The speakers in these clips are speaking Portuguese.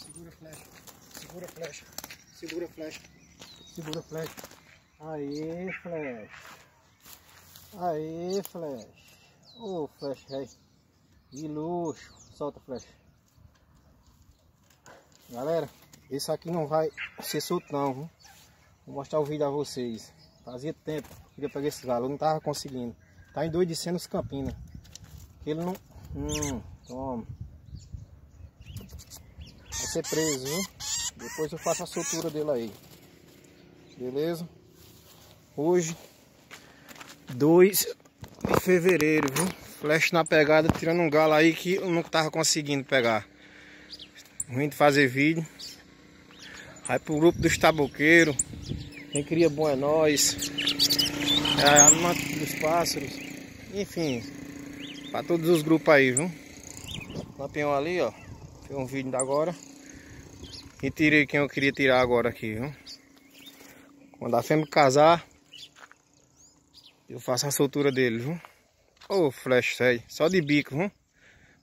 Segura a flecha. Segura a flecha. Segura a flecha. Segura a flecha. Aí, flecha. Aí, flecha. Ô, oh, flecha, velho. De luxo. Solta a flecha. Galera, esse aqui não vai ser solto não. Viu? Vou mostrar o vídeo a vocês. Fazia tempo que queria pegar esse galo, não tava conseguindo. Tá endoidecendo os campinas. Ele não... Hum, toma ser preso, viu? Depois eu faço a sutura dele aí. Beleza? Hoje, 2 de fevereiro, viu? Flash na pegada, tirando um galo aí que eu não tava conseguindo pegar. Ruim de fazer vídeo. Aí pro grupo dos taboqueiros. Quem cria bom é nós. É a mata dos pássaros. Enfim, para todos os grupos aí, viu? Lampião ali, ó. Tem um vídeo da agora. E tirei quem eu queria tirar agora aqui, viu? Quando a fêmea casar, eu faço a soltura dele, viu? Ô, oh, flash aí só de bico, viu?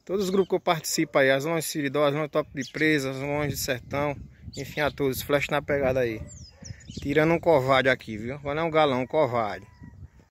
Todos os grupos que eu participo aí, as lonjas de Siridó, as lonjas top de presa, as lonjas de sertão, enfim, a todos, flash na pegada aí. Tirando um covarde aqui, viu? quando é um galão, um covarde.